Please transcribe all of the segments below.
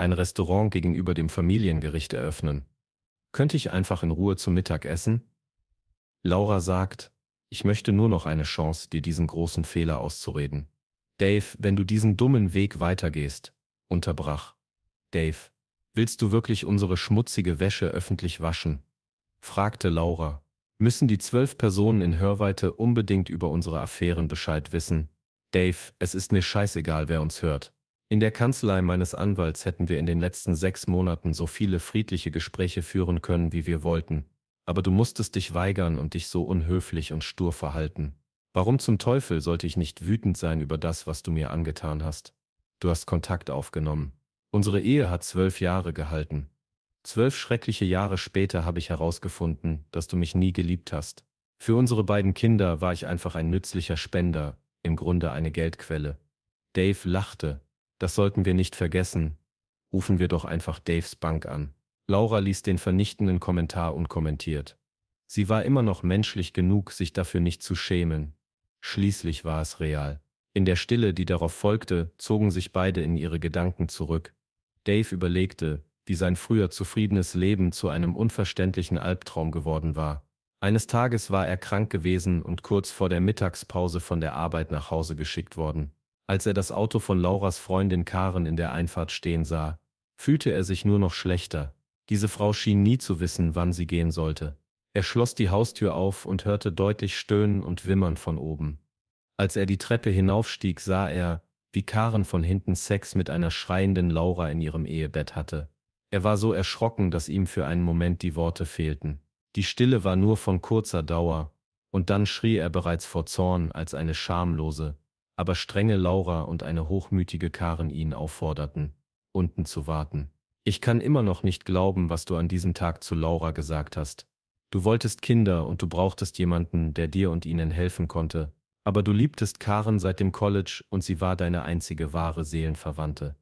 ein Restaurant gegenüber dem Familiengericht eröffnen. Könnte ich einfach in Ruhe zu Mittag essen? Laura sagt, ich möchte nur noch eine Chance, dir diesen großen Fehler auszureden. Dave, wenn du diesen dummen Weg weitergehst, unterbrach. Dave, willst du wirklich unsere schmutzige Wäsche öffentlich waschen? fragte Laura. Müssen die zwölf Personen in Hörweite unbedingt über unsere Affären Bescheid wissen? Dave, es ist mir scheißegal, wer uns hört. In der Kanzlei meines Anwalts hätten wir in den letzten sechs Monaten so viele friedliche Gespräche führen können, wie wir wollten, aber du musstest dich weigern und dich so unhöflich und stur verhalten. Warum zum Teufel sollte ich nicht wütend sein über das, was du mir angetan hast? Du hast Kontakt aufgenommen. Unsere Ehe hat zwölf Jahre gehalten. Zwölf schreckliche Jahre später habe ich herausgefunden, dass du mich nie geliebt hast. Für unsere beiden Kinder war ich einfach ein nützlicher Spender, im Grunde eine Geldquelle. Dave lachte, das sollten wir nicht vergessen. Rufen wir doch einfach Daves Bank an. Laura ließ den vernichtenden Kommentar unkommentiert. Sie war immer noch menschlich genug, sich dafür nicht zu schämen. Schließlich war es real. In der Stille, die darauf folgte, zogen sich beide in ihre Gedanken zurück. Dave überlegte, wie sein früher zufriedenes Leben zu einem unverständlichen Albtraum geworden war. Eines Tages war er krank gewesen und kurz vor der Mittagspause von der Arbeit nach Hause geschickt worden. Als er das Auto von Lauras Freundin Karen in der Einfahrt stehen sah, fühlte er sich nur noch schlechter. Diese Frau schien nie zu wissen, wann sie gehen sollte. Er schloss die Haustür auf und hörte deutlich Stöhnen und Wimmern von oben. Als er die Treppe hinaufstieg, sah er, wie Karen von hinten Sex mit einer schreienden Laura in ihrem Ehebett hatte. Er war so erschrocken, dass ihm für einen Moment die Worte fehlten. Die Stille war nur von kurzer Dauer, und dann schrie er bereits vor Zorn, als eine schamlose, aber strenge Laura und eine hochmütige Karen ihn aufforderten, unten zu warten. Ich kann immer noch nicht glauben, was du an diesem Tag zu Laura gesagt hast. Du wolltest Kinder und du brauchtest jemanden, der dir und ihnen helfen konnte, aber du liebtest Karen seit dem College und sie war deine einzige wahre Seelenverwandte.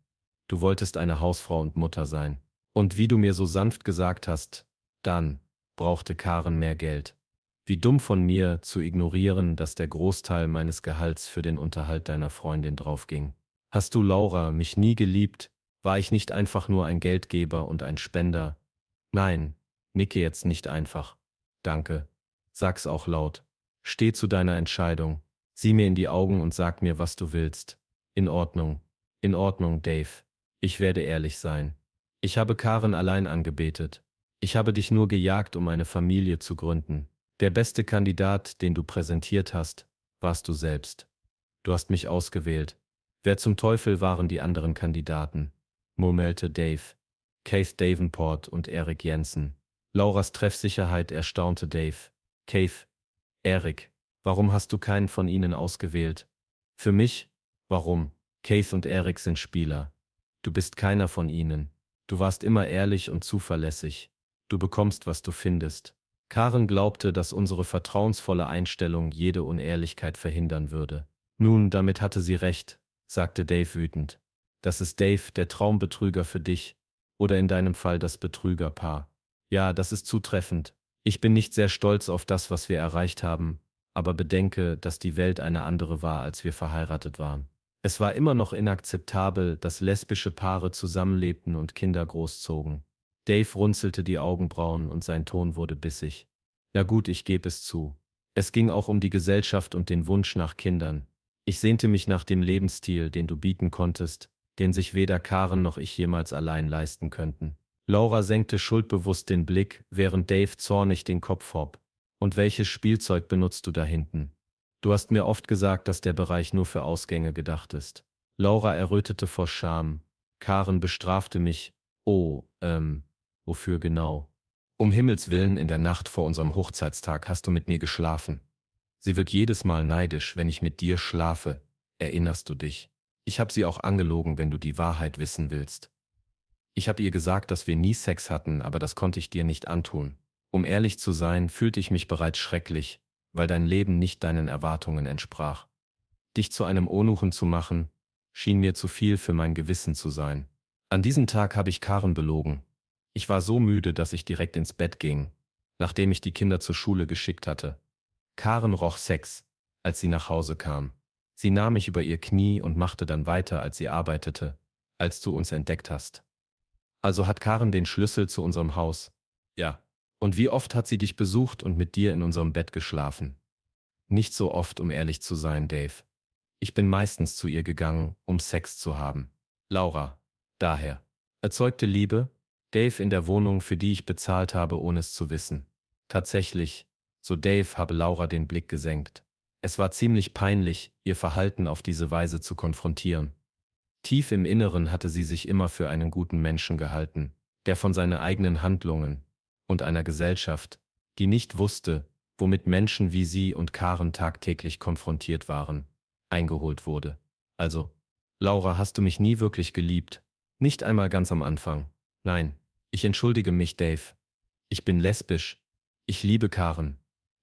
Du wolltest eine Hausfrau und Mutter sein. Und wie du mir so sanft gesagt hast, dann brauchte Karen mehr Geld. Wie dumm von mir, zu ignorieren, dass der Großteil meines Gehalts für den Unterhalt deiner Freundin draufging. Hast du, Laura, mich nie geliebt? War ich nicht einfach nur ein Geldgeber und ein Spender? Nein, nicke jetzt nicht einfach. Danke. Sag's auch laut. Steh zu deiner Entscheidung. Sieh mir in die Augen und sag mir, was du willst. In Ordnung. In Ordnung, Dave. Ich werde ehrlich sein. Ich habe Karen allein angebetet. Ich habe dich nur gejagt, um eine Familie zu gründen. Der beste Kandidat, den du präsentiert hast, warst du selbst. Du hast mich ausgewählt. Wer zum Teufel waren die anderen Kandidaten? murmelte Dave. Keith Davenport und Eric Jensen. Lauras Treffsicherheit erstaunte Dave. Keith, Eric, warum hast du keinen von ihnen ausgewählt? Für mich? Warum? Keith und Eric sind Spieler. Du bist keiner von ihnen. Du warst immer ehrlich und zuverlässig. Du bekommst, was du findest. Karen glaubte, dass unsere vertrauensvolle Einstellung jede Unehrlichkeit verhindern würde. Nun, damit hatte sie recht, sagte Dave wütend. Das ist Dave, der Traumbetrüger für dich, oder in deinem Fall das Betrügerpaar. Ja, das ist zutreffend. Ich bin nicht sehr stolz auf das, was wir erreicht haben, aber bedenke, dass die Welt eine andere war, als wir verheiratet waren. Es war immer noch inakzeptabel, dass lesbische Paare zusammenlebten und Kinder großzogen. Dave runzelte die Augenbrauen und sein Ton wurde bissig. Na gut, ich gebe es zu. Es ging auch um die Gesellschaft und den Wunsch nach Kindern. Ich sehnte mich nach dem Lebensstil, den du bieten konntest, den sich weder Karen noch ich jemals allein leisten könnten. Laura senkte schuldbewusst den Blick, während Dave zornig den Kopf hob. Und welches Spielzeug benutzt du da hinten? Du hast mir oft gesagt, dass der Bereich nur für Ausgänge gedacht ist. Laura errötete vor Scham. Karen bestrafte mich. Oh, ähm, wofür genau? Um Himmels willen, in der Nacht vor unserem Hochzeitstag hast du mit mir geschlafen. Sie wird jedes Mal neidisch, wenn ich mit dir schlafe, erinnerst du dich? Ich habe sie auch angelogen, wenn du die Wahrheit wissen willst. Ich habe ihr gesagt, dass wir nie Sex hatten, aber das konnte ich dir nicht antun. Um ehrlich zu sein, fühlte ich mich bereits schrecklich, weil dein Leben nicht deinen Erwartungen entsprach. Dich zu einem Onuchen zu machen, schien mir zu viel für mein Gewissen zu sein. An diesem Tag habe ich Karen belogen, ich war so müde, dass ich direkt ins Bett ging, nachdem ich die Kinder zur Schule geschickt hatte. Karen roch Sex, als sie nach Hause kam. Sie nahm mich über ihr Knie und machte dann weiter, als sie arbeitete, als du uns entdeckt hast. Also hat Karen den Schlüssel zu unserem Haus? Ja. Und wie oft hat sie dich besucht und mit dir in unserem Bett geschlafen? Nicht so oft, um ehrlich zu sein, Dave. Ich bin meistens zu ihr gegangen, um Sex zu haben. Laura, daher. Erzeugte Liebe, Dave in der Wohnung, für die ich bezahlt habe, ohne es zu wissen. Tatsächlich, so Dave habe Laura den Blick gesenkt. Es war ziemlich peinlich, ihr Verhalten auf diese Weise zu konfrontieren. Tief im Inneren hatte sie sich immer für einen guten Menschen gehalten, der von seinen eigenen Handlungen und einer Gesellschaft, die nicht wusste, womit Menschen wie sie und Karen tagtäglich konfrontiert waren, eingeholt wurde. Also, Laura, hast du mich nie wirklich geliebt? Nicht einmal ganz am Anfang. Nein, ich entschuldige mich, Dave. Ich bin lesbisch. Ich liebe Karen.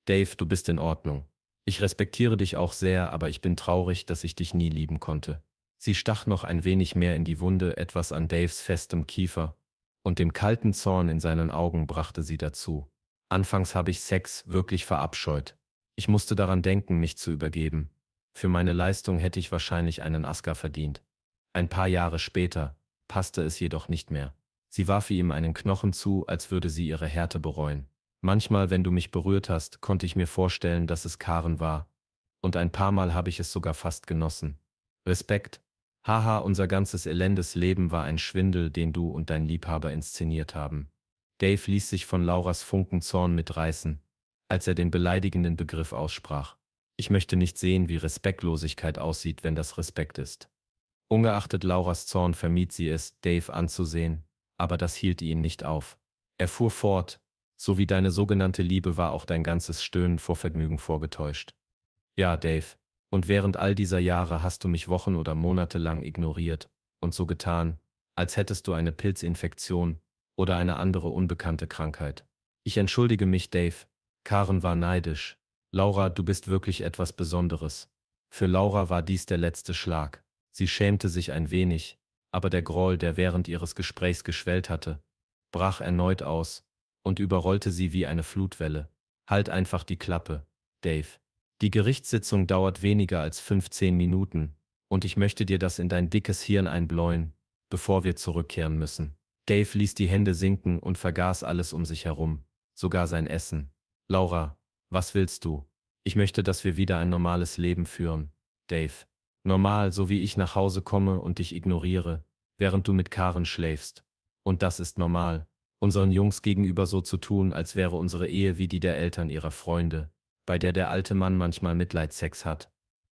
Dave, du bist in Ordnung. Ich respektiere dich auch sehr, aber ich bin traurig, dass ich dich nie lieben konnte. Sie stach noch ein wenig mehr in die Wunde, etwas an Daves festem Kiefer, und dem kalten Zorn in seinen Augen brachte sie dazu. Anfangs habe ich Sex wirklich verabscheut. Ich musste daran denken, mich zu übergeben. Für meine Leistung hätte ich wahrscheinlich einen Asker verdient. Ein paar Jahre später passte es jedoch nicht mehr. Sie warf ihm einen Knochen zu, als würde sie ihre Härte bereuen. Manchmal, wenn du mich berührt hast, konnte ich mir vorstellen, dass es Karen war. Und ein paar Mal habe ich es sogar fast genossen. Respekt. Haha, unser ganzes elendes Leben war ein Schwindel, den du und dein Liebhaber inszeniert haben. Dave ließ sich von Lauras Funken Zorn mitreißen, als er den beleidigenden Begriff aussprach. Ich möchte nicht sehen, wie Respektlosigkeit aussieht, wenn das Respekt ist. Ungeachtet Lauras Zorn vermied sie es, Dave anzusehen, aber das hielt ihn nicht auf. Er fuhr fort, so wie deine sogenannte Liebe war auch dein ganzes Stöhnen vor Vergnügen vorgetäuscht. Ja, Dave, und während all dieser Jahre hast du mich Wochen oder Monate lang ignoriert und so getan, als hättest du eine Pilzinfektion oder eine andere unbekannte Krankheit. Ich entschuldige mich, Dave. Karen war neidisch. Laura, du bist wirklich etwas Besonderes. Für Laura war dies der letzte Schlag. Sie schämte sich ein wenig, aber der Groll, der während ihres Gesprächs geschwellt hatte, brach erneut aus und überrollte sie wie eine Flutwelle. Halt einfach die Klappe, Dave. Die Gerichtssitzung dauert weniger als 15 Minuten, und ich möchte dir das in dein dickes Hirn einbläuen, bevor wir zurückkehren müssen. Dave ließ die Hände sinken und vergaß alles um sich herum, sogar sein Essen. Laura, was willst du? Ich möchte, dass wir wieder ein normales Leben führen, Dave. Normal, so wie ich nach Hause komme und dich ignoriere, während du mit Karen schläfst. Und das ist normal, unseren Jungs gegenüber so zu tun, als wäre unsere Ehe wie die der Eltern ihrer Freunde, bei der der alte Mann manchmal Mitleidsex hat.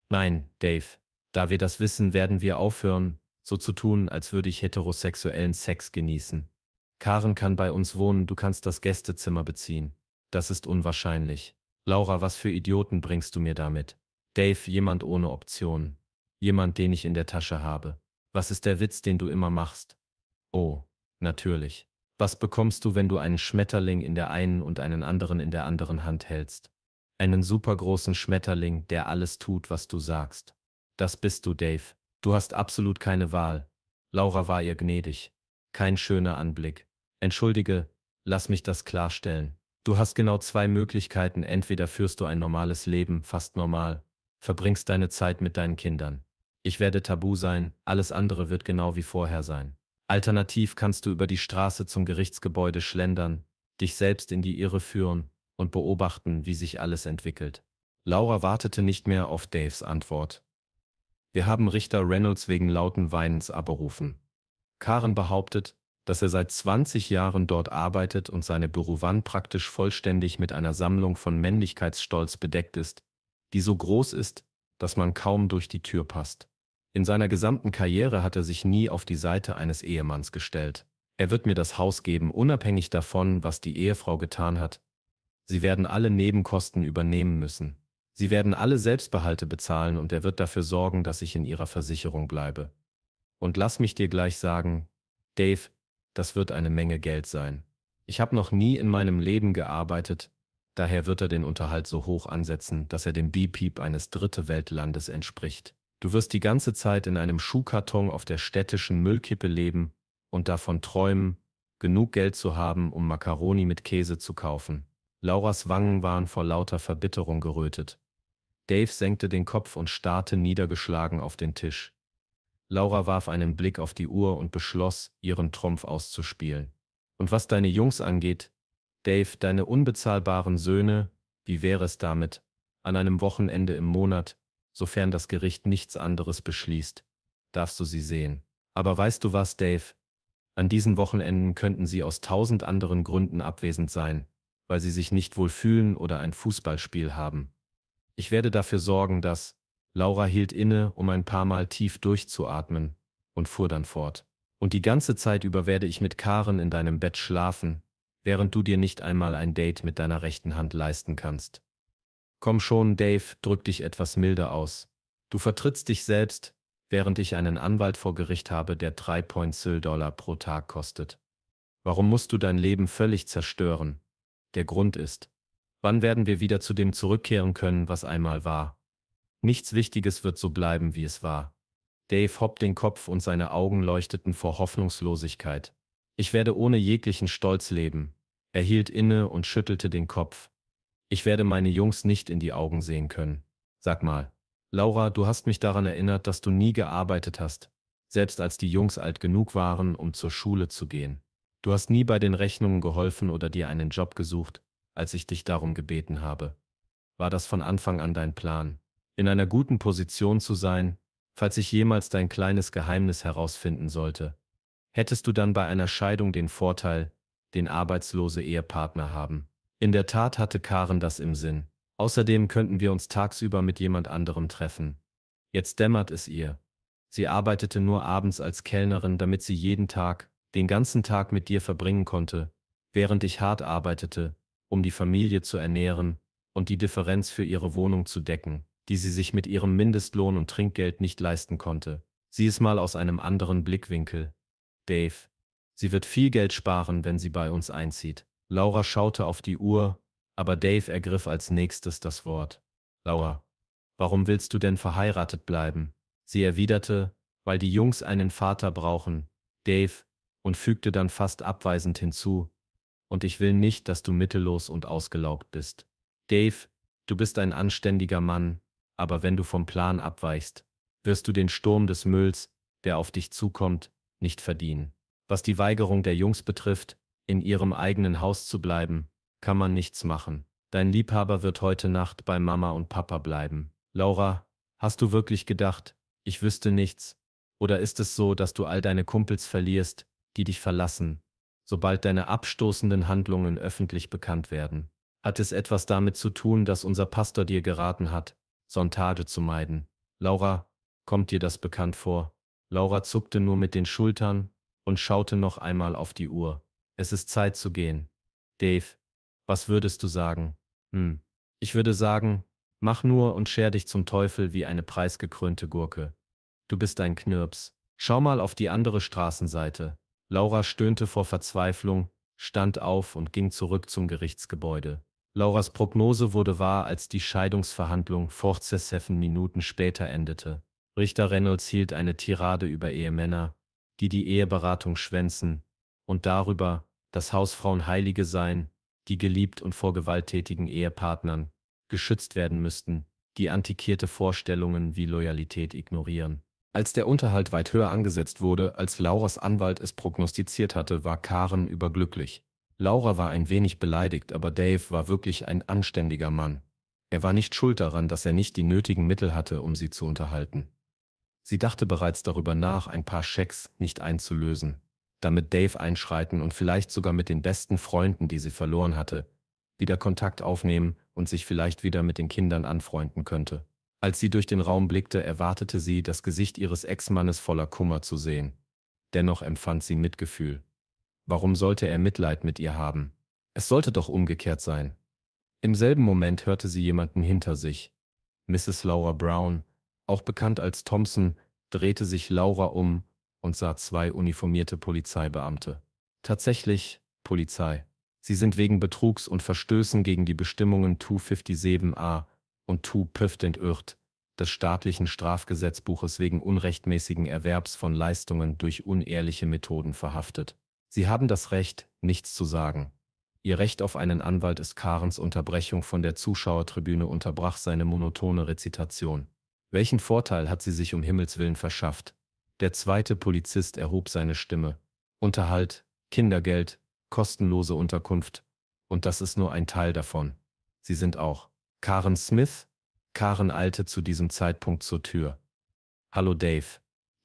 Nein, Dave, da wir das wissen, werden wir aufhören, so zu tun, als würde ich heterosexuellen Sex genießen. Karen kann bei uns wohnen, du kannst das Gästezimmer beziehen. Das ist unwahrscheinlich. Laura, was für Idioten bringst du mir damit? Dave, jemand ohne Optionen jemand, den ich in der Tasche habe. Was ist der Witz, den du immer machst? Oh, natürlich. Was bekommst du, wenn du einen Schmetterling in der einen und einen anderen in der anderen Hand hältst? Einen supergroßen Schmetterling, der alles tut, was du sagst. Das bist du, Dave. Du hast absolut keine Wahl. Laura war ihr gnädig. Kein schöner Anblick. Entschuldige, lass mich das klarstellen. Du hast genau zwei Möglichkeiten. Entweder führst du ein normales Leben, fast normal, verbringst deine Zeit mit deinen Kindern. Ich werde tabu sein, alles andere wird genau wie vorher sein. Alternativ kannst du über die Straße zum Gerichtsgebäude schlendern, dich selbst in die Irre führen und beobachten, wie sich alles entwickelt. Laura wartete nicht mehr auf Daves Antwort. Wir haben Richter Reynolds wegen lauten Weinens abberufen. Karen behauptet, dass er seit 20 Jahren dort arbeitet und seine Bürowanne praktisch vollständig mit einer Sammlung von Männlichkeitsstolz bedeckt ist, die so groß ist, dass man kaum durch die Tür passt. In seiner gesamten Karriere hat er sich nie auf die Seite eines Ehemanns gestellt. Er wird mir das Haus geben, unabhängig davon, was die Ehefrau getan hat. Sie werden alle Nebenkosten übernehmen müssen. Sie werden alle Selbstbehalte bezahlen und er wird dafür sorgen, dass ich in ihrer Versicherung bleibe. Und lass mich dir gleich sagen, Dave, das wird eine Menge Geld sein. Ich habe noch nie in meinem Leben gearbeitet, daher wird er den Unterhalt so hoch ansetzen, dass er dem B-Piep eines Dritte Weltlandes entspricht. Du wirst die ganze Zeit in einem Schuhkarton auf der städtischen Müllkippe leben und davon träumen, genug Geld zu haben, um Makaroni mit Käse zu kaufen. Lauras Wangen waren vor lauter Verbitterung gerötet. Dave senkte den Kopf und starrte niedergeschlagen auf den Tisch. Laura warf einen Blick auf die Uhr und beschloss, ihren Trumpf auszuspielen. Und was deine Jungs angeht, Dave, deine unbezahlbaren Söhne, wie wäre es damit, an einem Wochenende im Monat Sofern das Gericht nichts anderes beschließt, darfst du sie sehen. Aber weißt du was, Dave? An diesen Wochenenden könnten sie aus tausend anderen Gründen abwesend sein, weil sie sich nicht wohl fühlen oder ein Fußballspiel haben. Ich werde dafür sorgen, dass Laura hielt inne, um ein paar Mal tief durchzuatmen, und fuhr dann fort. Und die ganze Zeit über werde ich mit Karen in deinem Bett schlafen, während du dir nicht einmal ein Date mit deiner rechten Hand leisten kannst. Komm schon, Dave, drück dich etwas milder aus. Du vertrittst dich selbst, während ich einen Anwalt vor Gericht habe, der 3,0 Dollar pro Tag kostet. Warum musst du dein Leben völlig zerstören? Der Grund ist, wann werden wir wieder zu dem zurückkehren können, was einmal war? Nichts Wichtiges wird so bleiben, wie es war. Dave hob den Kopf und seine Augen leuchteten vor Hoffnungslosigkeit. Ich werde ohne jeglichen Stolz leben. Er hielt inne und schüttelte den Kopf. Ich werde meine Jungs nicht in die Augen sehen können. Sag mal. Laura, du hast mich daran erinnert, dass du nie gearbeitet hast, selbst als die Jungs alt genug waren, um zur Schule zu gehen. Du hast nie bei den Rechnungen geholfen oder dir einen Job gesucht, als ich dich darum gebeten habe. War das von Anfang an dein Plan, in einer guten Position zu sein, falls ich jemals dein kleines Geheimnis herausfinden sollte? Hättest du dann bei einer Scheidung den Vorteil, den arbeitslose Ehepartner haben? In der Tat hatte Karen das im Sinn. Außerdem könnten wir uns tagsüber mit jemand anderem treffen. Jetzt dämmert es ihr. Sie arbeitete nur abends als Kellnerin, damit sie jeden Tag, den ganzen Tag mit dir verbringen konnte, während ich hart arbeitete, um die Familie zu ernähren und die Differenz für ihre Wohnung zu decken, die sie sich mit ihrem Mindestlohn und Trinkgeld nicht leisten konnte. Sieh es mal aus einem anderen Blickwinkel. Dave, sie wird viel Geld sparen, wenn sie bei uns einzieht. Laura schaute auf die Uhr, aber Dave ergriff als nächstes das Wort. Laura, warum willst du denn verheiratet bleiben? Sie erwiderte, weil die Jungs einen Vater brauchen, Dave, und fügte dann fast abweisend hinzu, und ich will nicht, dass du mittellos und ausgelaugt bist. Dave, du bist ein anständiger Mann, aber wenn du vom Plan abweichst, wirst du den Sturm des Mülls, der auf dich zukommt, nicht verdienen. Was die Weigerung der Jungs betrifft, in ihrem eigenen Haus zu bleiben, kann man nichts machen. Dein Liebhaber wird heute Nacht bei Mama und Papa bleiben. Laura, hast du wirklich gedacht, ich wüsste nichts? Oder ist es so, dass du all deine Kumpels verlierst, die dich verlassen, sobald deine abstoßenden Handlungen öffentlich bekannt werden? Hat es etwas damit zu tun, dass unser Pastor dir geraten hat, Sonntage zu meiden? Laura, kommt dir das bekannt vor? Laura zuckte nur mit den Schultern und schaute noch einmal auf die Uhr. Es ist Zeit zu gehen. Dave, was würdest du sagen? Hm. Ich würde sagen, mach nur und scher dich zum Teufel wie eine preisgekrönte Gurke. Du bist ein Knirps. Schau mal auf die andere Straßenseite. Laura stöhnte vor Verzweiflung, stand auf und ging zurück zum Gerichtsgebäude. Lauras Prognose wurde wahr, als die Scheidungsverhandlung fortsessen Minuten später endete. Richter Reynolds hielt eine Tirade über Ehemänner, die die Eheberatung schwänzen, und darüber, dass Hausfrauen Heilige seien, die geliebt und vor gewalttätigen Ehepartnern geschützt werden müssten, die antikierte Vorstellungen wie Loyalität ignorieren. Als der Unterhalt weit höher angesetzt wurde, als Lauras Anwalt es prognostiziert hatte, war Karen überglücklich. Laura war ein wenig beleidigt, aber Dave war wirklich ein anständiger Mann. Er war nicht schuld daran, dass er nicht die nötigen Mittel hatte, um sie zu unterhalten. Sie dachte bereits darüber nach, ein paar Schecks nicht einzulösen damit Dave einschreiten und vielleicht sogar mit den besten Freunden, die sie verloren hatte, wieder Kontakt aufnehmen und sich vielleicht wieder mit den Kindern anfreunden könnte. Als sie durch den Raum blickte, erwartete sie, das Gesicht ihres Ex-Mannes voller Kummer zu sehen. Dennoch empfand sie Mitgefühl. Warum sollte er Mitleid mit ihr haben? Es sollte doch umgekehrt sein. Im selben Moment hörte sie jemanden hinter sich. Mrs. Laura Brown, auch bekannt als Thompson, drehte sich Laura um und sah zwei uniformierte Polizeibeamte. Tatsächlich, Polizei. Sie sind wegen Betrugs und Verstößen gegen die Bestimmungen 257a und 258 des staatlichen Strafgesetzbuches wegen unrechtmäßigen Erwerbs von Leistungen durch unehrliche Methoden verhaftet. Sie haben das Recht, nichts zu sagen. Ihr Recht auf einen Anwalt ist Karens Unterbrechung von der Zuschauertribüne unterbrach seine monotone Rezitation. Welchen Vorteil hat sie sich um Himmels willen verschafft? Der zweite Polizist erhob seine Stimme. Unterhalt, Kindergeld, kostenlose Unterkunft. Und das ist nur ein Teil davon. Sie sind auch. Karen Smith? Karen eilte zu diesem Zeitpunkt zur Tür. Hallo Dave.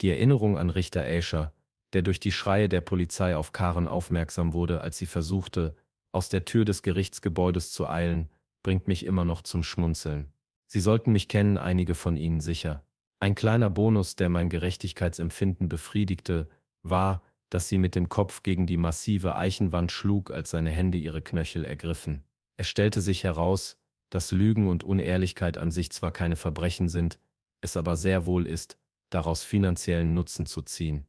Die Erinnerung an Richter Asher, der durch die Schreie der Polizei auf Karen aufmerksam wurde, als sie versuchte, aus der Tür des Gerichtsgebäudes zu eilen, bringt mich immer noch zum Schmunzeln. Sie sollten mich kennen, einige von Ihnen sicher. Ein kleiner Bonus, der mein Gerechtigkeitsempfinden befriedigte, war, dass sie mit dem Kopf gegen die massive Eichenwand schlug, als seine Hände ihre Knöchel ergriffen. Es stellte sich heraus, dass Lügen und Unehrlichkeit an sich zwar keine Verbrechen sind, es aber sehr wohl ist, daraus finanziellen Nutzen zu ziehen.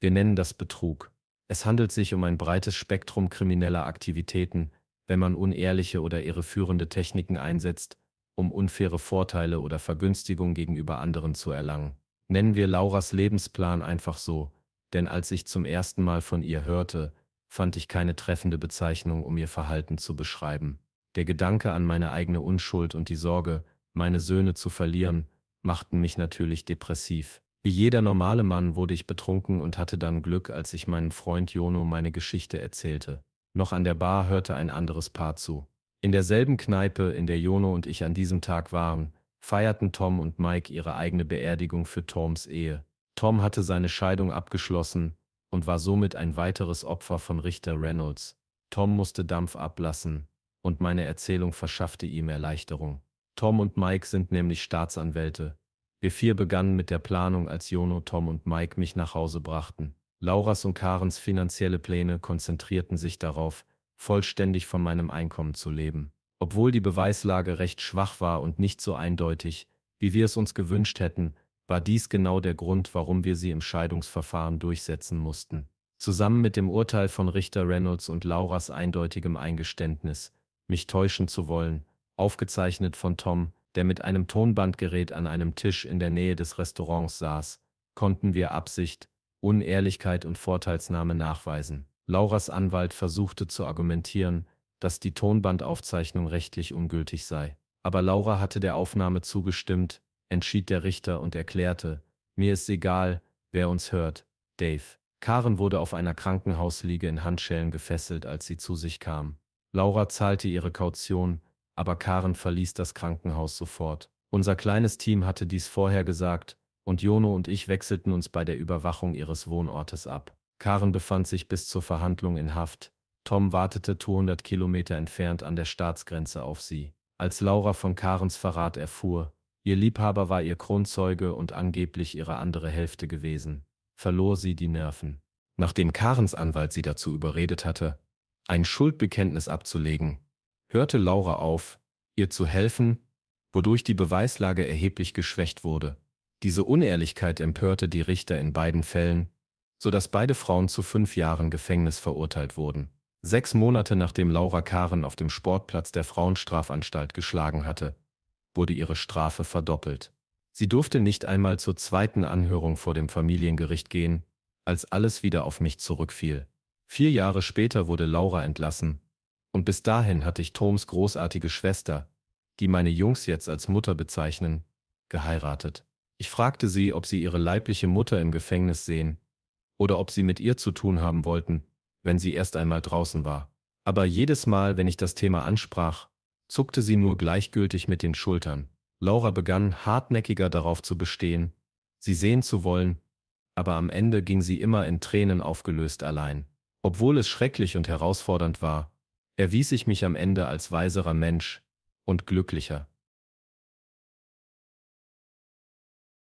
Wir nennen das Betrug. Es handelt sich um ein breites Spektrum krimineller Aktivitäten, wenn man unehrliche oder irreführende Techniken einsetzt, um unfaire Vorteile oder Vergünstigung gegenüber anderen zu erlangen. Nennen wir Lauras Lebensplan einfach so, denn als ich zum ersten Mal von ihr hörte, fand ich keine treffende Bezeichnung, um ihr Verhalten zu beschreiben. Der Gedanke an meine eigene Unschuld und die Sorge, meine Söhne zu verlieren, machten mich natürlich depressiv. Wie jeder normale Mann wurde ich betrunken und hatte dann Glück, als ich meinem Freund Jono meine Geschichte erzählte. Noch an der Bar hörte ein anderes Paar zu. In derselben Kneipe, in der Jono und ich an diesem Tag waren, feierten Tom und Mike ihre eigene Beerdigung für Toms Ehe. Tom hatte seine Scheidung abgeschlossen und war somit ein weiteres Opfer von Richter Reynolds. Tom musste Dampf ablassen und meine Erzählung verschaffte ihm Erleichterung. Tom und Mike sind nämlich Staatsanwälte. Wir vier begannen mit der Planung, als Jono, Tom und Mike mich nach Hause brachten. Lauras und Karens finanzielle Pläne konzentrierten sich darauf, vollständig von meinem Einkommen zu leben, obwohl die Beweislage recht schwach war und nicht so eindeutig, wie wir es uns gewünscht hätten, war dies genau der Grund, warum wir sie im Scheidungsverfahren durchsetzen mussten. Zusammen mit dem Urteil von Richter Reynolds und Lauras eindeutigem Eingeständnis, mich täuschen zu wollen, aufgezeichnet von Tom, der mit einem Tonbandgerät an einem Tisch in der Nähe des Restaurants saß, konnten wir Absicht, Unehrlichkeit und Vorteilsnahme nachweisen. Lauras Anwalt versuchte zu argumentieren, dass die Tonbandaufzeichnung rechtlich ungültig sei. Aber Laura hatte der Aufnahme zugestimmt, entschied der Richter und erklärte, mir ist egal, wer uns hört, Dave. Karen wurde auf einer Krankenhausliege in Handschellen gefesselt, als sie zu sich kam. Laura zahlte ihre Kaution, aber Karen verließ das Krankenhaus sofort. Unser kleines Team hatte dies vorher gesagt, und Jono und ich wechselten uns bei der Überwachung ihres Wohnortes ab. Karen befand sich bis zur Verhandlung in Haft. Tom wartete 200 Kilometer entfernt an der Staatsgrenze auf sie. Als Laura von Karens Verrat erfuhr, ihr Liebhaber war ihr Kronzeuge und angeblich ihre andere Hälfte gewesen, verlor sie die Nerven. Nachdem Karens Anwalt sie dazu überredet hatte, ein Schuldbekenntnis abzulegen, hörte Laura auf, ihr zu helfen, wodurch die Beweislage erheblich geschwächt wurde. Diese Unehrlichkeit empörte die Richter in beiden Fällen, sodass beide Frauen zu fünf Jahren Gefängnis verurteilt wurden. Sechs Monate nachdem Laura Karen auf dem Sportplatz der Frauenstrafanstalt geschlagen hatte, wurde ihre Strafe verdoppelt. Sie durfte nicht einmal zur zweiten Anhörung vor dem Familiengericht gehen, als alles wieder auf mich zurückfiel. Vier Jahre später wurde Laura entlassen, und bis dahin hatte ich Toms großartige Schwester, die meine Jungs jetzt als Mutter bezeichnen, geheiratet. Ich fragte sie, ob sie ihre leibliche Mutter im Gefängnis sehen, oder ob sie mit ihr zu tun haben wollten, wenn sie erst einmal draußen war. Aber jedes Mal, wenn ich das Thema ansprach, zuckte sie nur gleichgültig mit den Schultern. Laura begann hartnäckiger darauf zu bestehen, sie sehen zu wollen, aber am Ende ging sie immer in Tränen aufgelöst allein. Obwohl es schrecklich und herausfordernd war, erwies ich mich am Ende als weiserer Mensch und glücklicher.